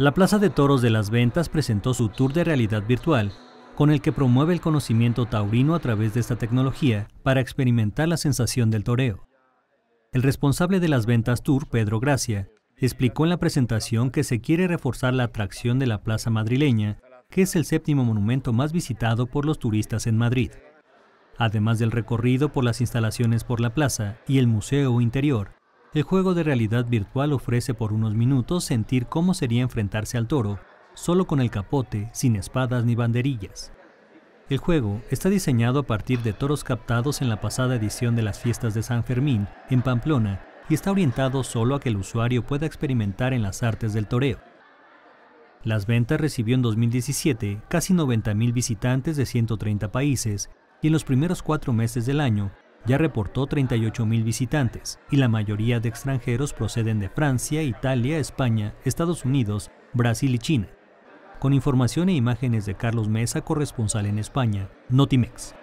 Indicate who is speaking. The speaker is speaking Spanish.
Speaker 1: La Plaza de Toros de las Ventas presentó su tour de realidad virtual, con el que promueve el conocimiento taurino a través de esta tecnología para experimentar la sensación del toreo. El responsable de las ventas Tour, Pedro Gracia, explicó en la presentación que se quiere reforzar la atracción de la plaza madrileña, que es el séptimo monumento más visitado por los turistas en Madrid. Además del recorrido por las instalaciones por la plaza y el museo interior, el juego de realidad virtual ofrece por unos minutos sentir cómo sería enfrentarse al toro, solo con el capote, sin espadas ni banderillas. El juego está diseñado a partir de toros captados en la pasada edición de las fiestas de San Fermín, en Pamplona, y está orientado solo a que el usuario pueda experimentar en las artes del toreo. Las ventas recibió en 2017 casi 90.000 visitantes de 130 países y en los primeros cuatro meses del año ya reportó 38.000 visitantes, y la mayoría de extranjeros proceden de Francia, Italia, España, Estados Unidos, Brasil y China. Con información e imágenes de Carlos Mesa, corresponsal en España, Notimex.